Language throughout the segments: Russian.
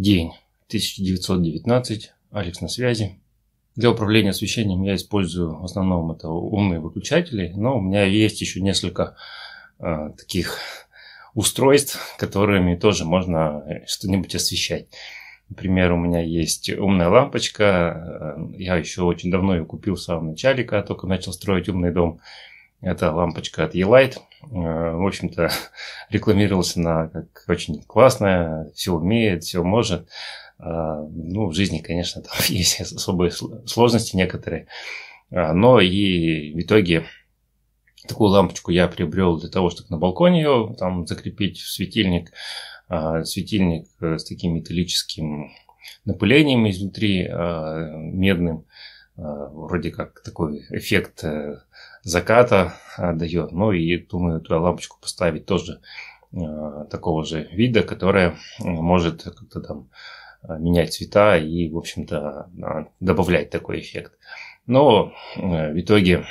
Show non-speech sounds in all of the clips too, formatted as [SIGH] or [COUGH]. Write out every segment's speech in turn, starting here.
День 1919. Алекс на связи. Для управления освещением я использую в основном это умные выключатели, но у меня есть еще несколько э, таких устройств, которыми тоже можно э, что-нибудь освещать. Например, у меня есть умная лампочка. Э, я еще очень давно ее купил в самом начале, когда только начал строить умный дом. Это лампочка от E-Light. Э, в общем-то, [LAUGHS] рекламировался на как очень классное, все умеет, все может. А, ну, в жизни, конечно, [LAUGHS] там есть особые сложности некоторые. А, но и в итоге такую лампочку я приобрел для того, чтобы на балконе ее там закрепить в светильник. А, светильник э, с таким металлическим напылением изнутри, э, медным. Вроде как такой эффект заката а, дает. Ну и думаю, туда лампочку поставить тоже а, такого же вида, которая может как-то там а, менять цвета и, в общем-то, добавлять такой эффект. Но э, в итоге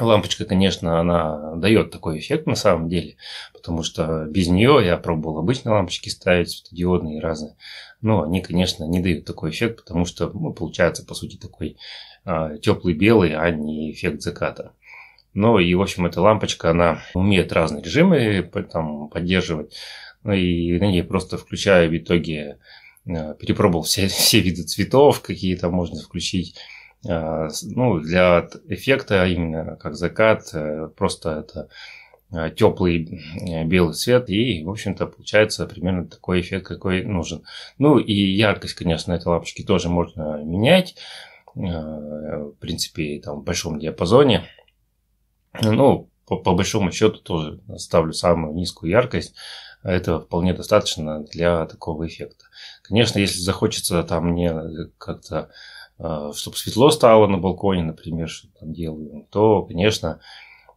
Лампочка, конечно, она дает такой эффект на самом деле, потому что без нее я пробовал обычные лампочки ставить, светодиодные разные, но они, конечно, не дают такой эффект, потому что ну, получается, по сути, такой э, теплый белый, а не эффект заката. Ну и, в общем, эта лампочка, она умеет разные режимы там, поддерживать, ну и на ну, ней просто включаю в итоге, э, перепробовал все, [LAUGHS] все виды цветов, какие там можно включить, а, ну, для эффекта именно как закат, э, просто это э, теплый э, белый свет и, в общем-то, получается примерно такой эффект, какой нужен. Ну, и яркость, конечно, этой лампочки тоже можно менять, в принципе, там, в большом диапазоне. Ну, по, по большому счету тоже ставлю самую низкую яркость, этого вполне достаточно для такого эффекта. Конечно, если захочется там мне как-то Э, чтобы светло стало на балконе, например, что там делаем, то, конечно,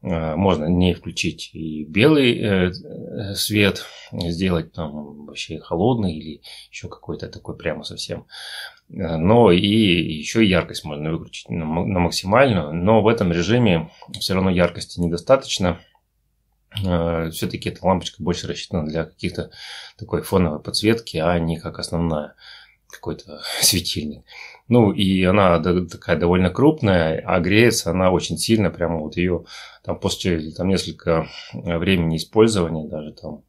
э, можно не включить и белый э, свет, сделать там вообще холодный или еще какой-то такой прямо совсем. Но и еще яркость можно выключить на максимальную, но в этом режиме все равно яркости недостаточно. Все-таки эта лампочка больше рассчитана для каких-то такой фоновой подсветки, а не как основная какой-то [LAUGHS] светильник. Ну, и она такая довольно крупная, а греется она очень сильно, прямо вот ее там после там, несколько э, времени использования, даже там,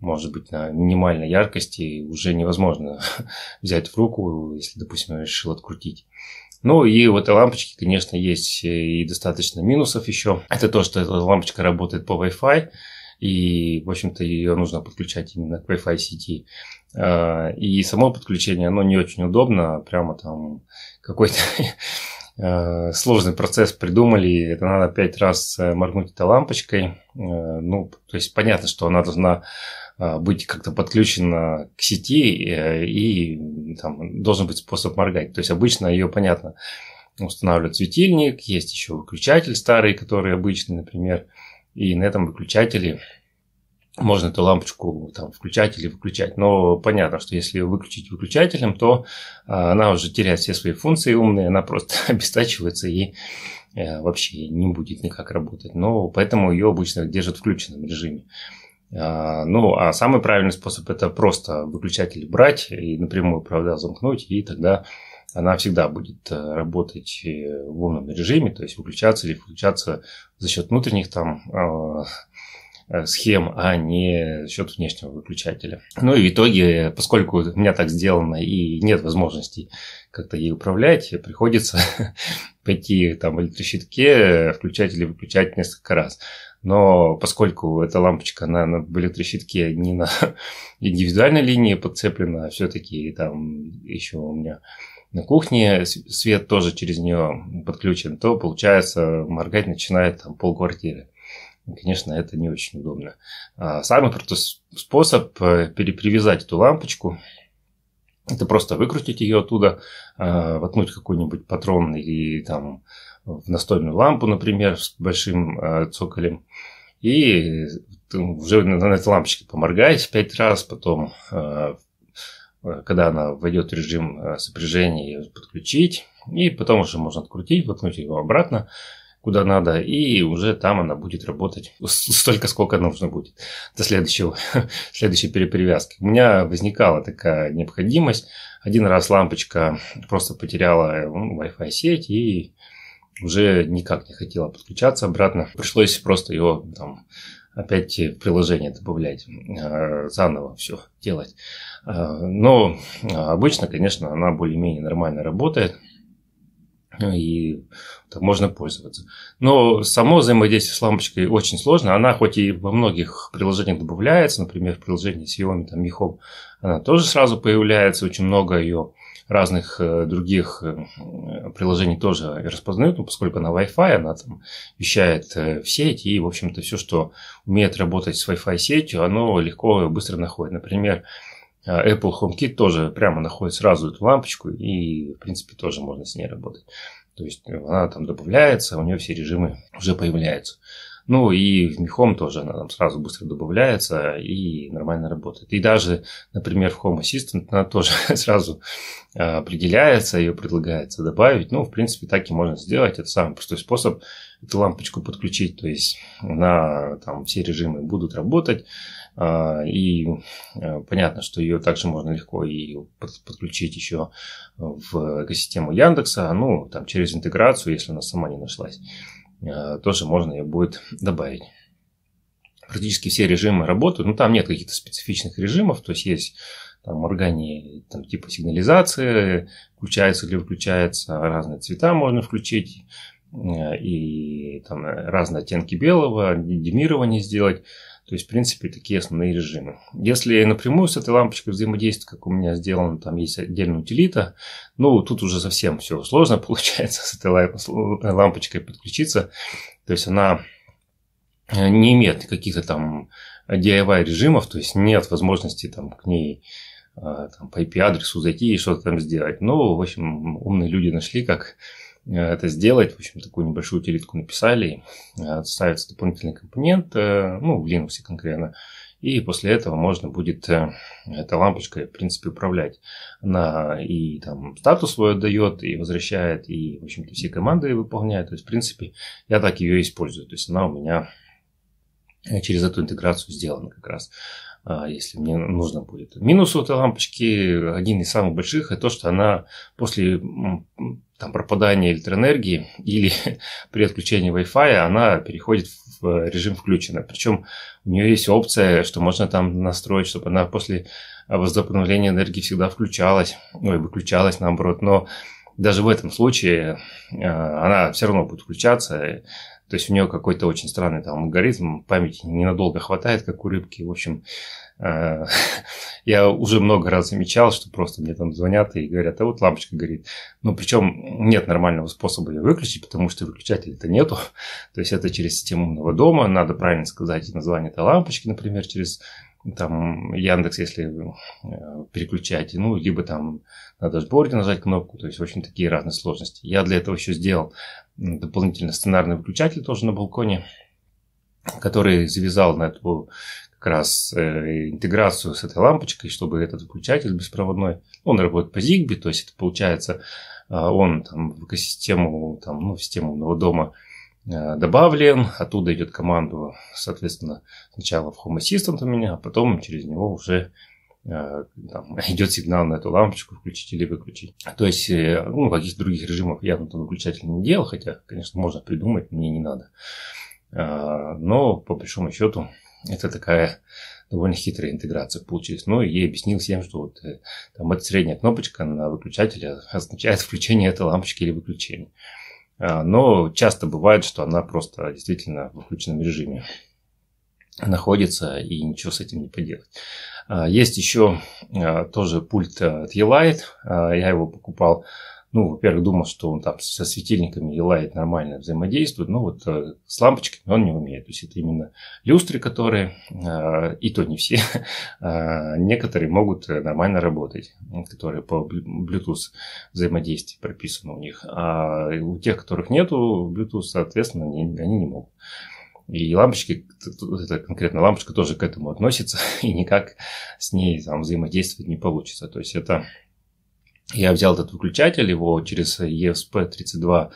может быть, на минимальной яркости уже невозможно [LAUGHS] взять в руку, если, допустим, я решил открутить. Ну и у этой лампочки, конечно, есть э, и достаточно минусов еще. Это то, что эта лампочка работает по Wi-Fi, и, в общем-то, ее нужно подключать именно к Wi-Fi сети. Э, и само подключение, оно не очень удобно, прямо там какой-то [LAUGHS] э, сложный процесс придумали, это надо пять раз э, моргнуть этой лампочкой. Ну, то есть понятно, что она должна быть как-то подключена к сети и там должен быть способ моргать. То есть обычно ее, понятно, устанавливают светильник, есть еще выключатель старый, который обычный, например, и на этом выключателе можно эту лампочку там, включать или выключать. Но понятно, что если выключить выключателем, то а, она уже теряет все свои функции умные, она просто [LAUGHS] обесточивается и э, вообще не будет никак работать. Но поэтому ее обычно держат в включенном режиме. А, ну, а самый правильный способ это просто выключатель брать и напрямую правда, замкнуть, и тогда она всегда будет э, работать э, в умном режиме, то есть выключаться или включаться за счет внутренних там а, Э, схем, а не счет внешнего выключателя. Ну и в итоге, поскольку у меня так сделано и нет возможности как-то ей управлять, приходится [LAUGHS] пойти там в электрощитке, включать или выключать несколько раз. Но поскольку эта лампочка на на электрощитке не на [LAUGHS] индивидуальной линии подцеплена, а все-таки там еще у меня на кухне свет тоже через нее подключен, то получается моргать начинает там полквартиры. Конечно, это не очень удобно. А, Самый простой способ э, перепривязать эту лампочку это просто выкрутить ее оттуда, а, воткнуть какой-нибудь патрон или там в настольную лампу, например, с большим а, цоколем. И э, уже на этой лампочке поморгать пять раз, потом, э, когда она войдет в режим сопряжения, ее подключить. И потом уже можно открутить, воткнуть его обратно куда надо, и уже там она будет работать столько, сколько нужно будет до следующего, [LAUGHS] следующей перепривязки. У меня возникала такая необходимость. Один раз лампочка просто потеряла ну, Wi-Fi сеть и уже никак не хотела подключаться обратно. Пришлось просто его там опять приложение добавлять, а, заново все делать. А, но обычно, конечно, она более-менее нормально работает и так можно пользоваться. Но само взаимодействие с лампочкой очень сложно. Она хоть и во многих приложениях добавляется, например, в приложении Xiaomi, там, Mi Home, она тоже сразу появляется, очень много ее разных э, других э, приложений тоже распознают, ну, поскольку она Wi-Fi, она там вещает э, в сеть, и, в общем-то, все, что умеет работать с Wi-Fi сетью, оно легко и быстро находит. Например, а, Apple HomeKit тоже прямо находит сразу эту лампочку, и, в принципе, тоже можно с ней работать. То есть э, она там добавляется, у нее все режимы уже появляются. Ну и в Home тоже она там сразу быстро добавляется и нормально работает. И даже, например, в Home Assistant она тоже [LAUGHS] сразу а, определяется, ее предлагается добавить. Ну, в принципе, так и можно сделать. Это самый простой способ эту лампочку подключить. То есть на там все режимы будут работать. А, и а, понятно, что ее также можно легко и подключить еще в экосистему Яндекса, ну, там через интеграцию, если она сама не нашлась. Э, тоже можно ее будет добавить. Практически все режимы работают, но ну, там нет каких-то специфичных режимов, то есть есть там моргание там, типа сигнализации, включается или выключается, разные цвета можно включить, Э, и там э, разные оттенки белого, демирование сделать. То есть, в принципе, такие основные режимы. Если напрямую с этой лампочкой взаимодействовать, как у меня сделано, там есть отдельная утилита, ну, тут уже совсем все сложно [LAUGHS] получается с этой лампочкой подключиться. То есть, она э, не имеет каких-то там DIY режимов, то есть нет возможности там к ней там, по IP-адресу зайти и что-то там сделать. Ну, в общем, умные люди нашли, как Э, это сделать. В общем, такую небольшую утилитку написали, э, ставится дополнительный компонент, э, ну, в Linux конкретно. И после этого можно будет эта лампочка, в принципе, управлять. Она и там статус свой отдает, и возвращает, и, в общем-то, все команды выполняет. То есть, в принципе, я так ее использую. То есть, она у меня через эту интеграцию сделана как раз. А, если мне нужно будет. Минус у этой лампочки, один из самых больших, это то, что она после там, пропадания электроэнергии или [LAUGHS] при отключении Wi-Fi она переходит в режим включено. Причем у нее есть опция, что можно там настроить, чтобы она после возобновления энергии всегда включалась, ну и выключалась наоборот. Но даже в этом случае а, она все равно будет включаться, то есть у нее какой-то очень странный там алгоритм, памяти ненадолго хватает, как у рыбки. В общем, э, [LAUGHS] я уже много раз замечал, что просто мне там звонят и говорят, а вот лампочка горит. Ну, причем нет нормального способа ее выключить, потому что выключателя-то нету. [LAUGHS] То есть это через систему умного дома, надо правильно сказать название этой лампочки, например, через там Яндекс, если э, переключать, ну, либо там на дашборде нажать кнопку, то есть очень такие разные сложности. Я для этого еще сделал дополнительно сценарный выключатель тоже на балконе, который завязал на эту как раз э, интеграцию с этой лампочкой, чтобы этот выключатель беспроводной, он работает по Zigbee, то есть это получается, э, он там в экосистему, там, ну, в систему умного дома э, добавлен, оттуда идет команду, соответственно, сначала в Home Assistant у меня, а потом через него уже Э, там, [LAUGHS] идет сигнал на эту лампочку включить или выключить. То есть, э, ну, каких-то других режимах я тут выключатель не делал, хотя, конечно, можно придумать, мне не надо. Э, но, по большому счету, это такая довольно хитрая интеграция получилась. Ну, и я объяснил всем, что вот там эта средняя кнопочка на выключателе [LAUGHS] означает включение этой лампочки или выключение. Но часто бывает, что она просто действительно в выключенном режиме находится и ничего с этим не поделать. А, есть еще а, тоже пульт а, от Elight, я его покупал ну, во-первых, думал, что он там со светильниками елает нормально взаимодействует, но вот с лампочками он не умеет. То есть это именно люстры, которые, и то не все, [LAUGHS] некоторые могут э, нормально работать, которые по Bluetooth взаимодействии прописано у них. А у тех, которых нету Bluetooth, соответственно, они не могут. И лампочки, эта конкретно лампочка тоже к этому относится, [LAUGHS] и никак с ней там, взаимодействовать не получится. То есть это я взял этот выключатель, его через ESP32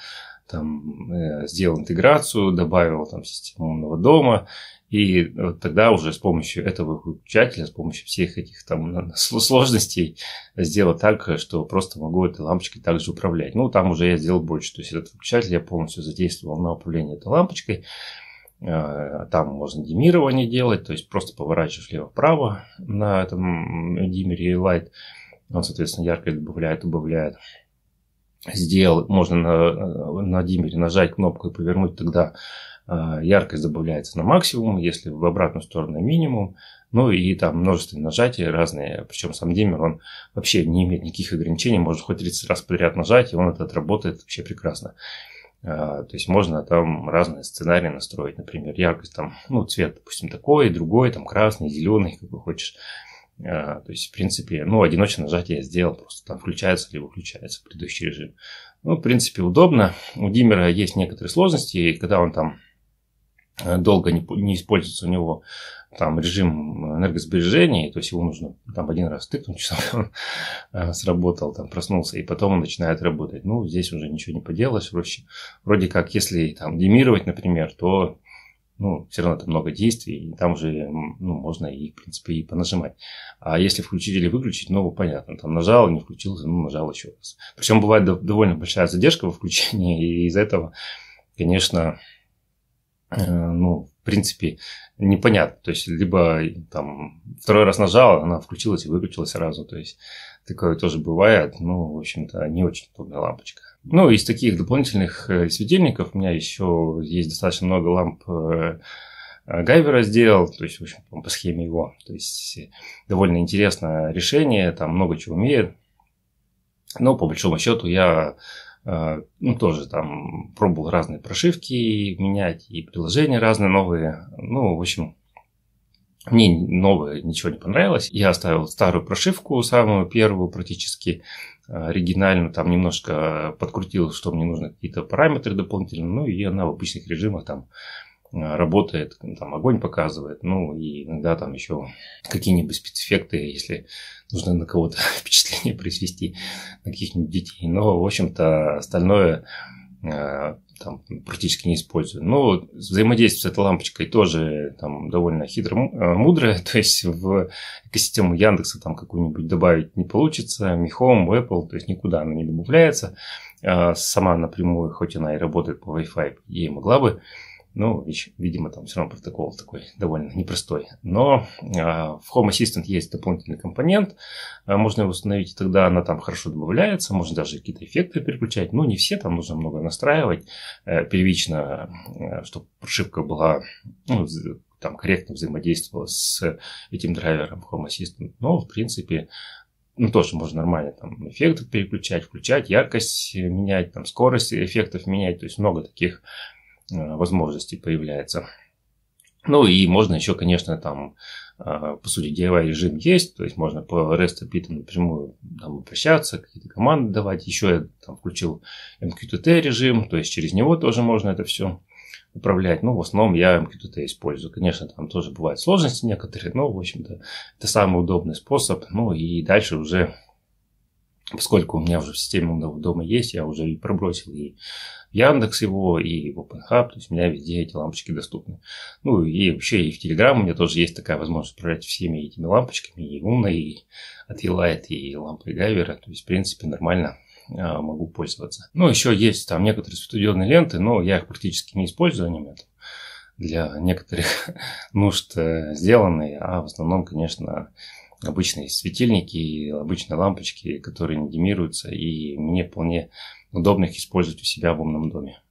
там, э, сделал интеграцию, добавил там систему умного дома, и вот тогда уже с помощью этого выключателя, с помощью всех этих там сложностей сделал так, что просто могу этой лампочкой также управлять. Ну, там уже я сделал больше. То есть этот выключатель я полностью задействовал на управление этой лампочкой. Э, там можно димирование делать, то есть просто поворачиваешь лево-вправо на этом диммере и лайт. Он, соответственно, яркость добавляет, убавляет. Сделал, можно на, э, на диммере нажать кнопку и повернуть, тогда э, яркость добавляется на максимум, если в обратную сторону на минимум. Ну и там множественные нажатия разные. Причем сам диммер, он вообще не имеет никаких ограничений. Можно хоть 30 раз подряд нажать, и он это отработает вообще прекрасно. А, то есть можно там разные сценарии настроить, например, яркость там, ну, цвет, допустим, такой, другой, там красный, зеленый, как бы хочешь. А, то есть, в принципе, ну, одиночное нажатие я сделал, просто там включается или выключается предыдущий режим. Ну, в принципе, удобно. У Диммера есть некоторые сложности, и когда он там Э, долго не, не используется у него там режим энергосбережения, то есть его нужно там один раз тыкнуть, [LAUGHS] что э, сработал, там проснулся, и потом он начинает работать. Ну, здесь уже ничего не поделаешь. Вроде, вроде как, если там демировать, например, то ну, все равно там много действий, и там уже, ну, можно и, в принципе, и понажимать. А если включить или выключить, ну, понятно, там нажал, не включился, ну, нажал еще раз. Причем бывает довольно большая задержка во включении, и из этого, конечно, Э, ну, в принципе, непонятно. То есть, либо там второй раз нажала, она включилась и выключилась сразу. То есть, такое тоже бывает. Ну, в общем-то, не очень удобная лампочка. Ну, из таких дополнительных э, светильников у меня еще есть достаточно много ламп э, Гайвера сделал, то есть, в общем, по схеме его. То есть, довольно интересное решение, там много чего умеет. Но, по большому счету, я Э, ну, тоже там пробовал разные прошивки менять, и приложения разные новые. Ну, в общем, мне новое ничего не понравилось. Я оставил старую прошивку, самую первую практически э, оригинально, там немножко подкрутил, что мне нужно какие-то параметры дополнительные, ну и она в обычных режимах там Э, работает, там огонь показывает, ну и иногда там еще какие-нибудь спецэффекты, если нужно на кого-то [LAUGHS] впечатление произвести, на каких-нибудь детей. Но, в общем-то, остальное э, там практически не использую. Но взаимодействие с этой лампочкой тоже там довольно хитро э, мудрое. [LAUGHS] То есть в экосистему Яндекса там какую-нибудь добавить не получится. Михом, Apple, то есть никуда она не добавляется. А сама напрямую, хоть она и работает по Wi-Fi, ей могла бы ну, видимо, там все равно протокол такой довольно непростой. Но а, в Home Assistant есть дополнительный компонент. А, можно его установить, и тогда она там хорошо добавляется. Можно даже какие-то эффекты переключать. но не все, там нужно много настраивать э, первично, э, чтобы прошивка была ну, там корректно взаимодействовала с этим драйвером Home Assistant. Но, в принципе, ну, тоже можно нормально там эффекты переключать, включать, яркость менять, там, скорость эффектов менять. То есть много таких Э, возможностей появляется. Ну и можно еще, конечно, там, э, по сути, DIY режим есть, то есть можно по REST API напрямую там, обращаться, какие-то команды давать. Еще я там, включил MQTT режим, то есть через него тоже можно это все управлять. Ну, в основном я MQTT использую. Конечно, там тоже бывают сложности некоторые, но, в общем-то, это самый удобный способ. Ну, и дальше уже поскольку у меня уже система умного дома есть, я уже и пробросил и Яндекс его, и OpenHub, то есть у меня везде эти лампочки доступны. Ну и вообще и в Telegram у меня тоже есть такая возможность управлять всеми этими лампочками, и умной, и от Elite, и лампой Гайвера, то есть в принципе нормально а, могу пользоваться. Ну, еще есть там некоторые светодиодные ленты, но я их практически не использую, они для некоторых [LAUGHS] нужд э, сделанные, а в основном, конечно, обычные светильники, обычные лампочки, которые не димируются, и мне вполне удобно их использовать у себя в умном доме.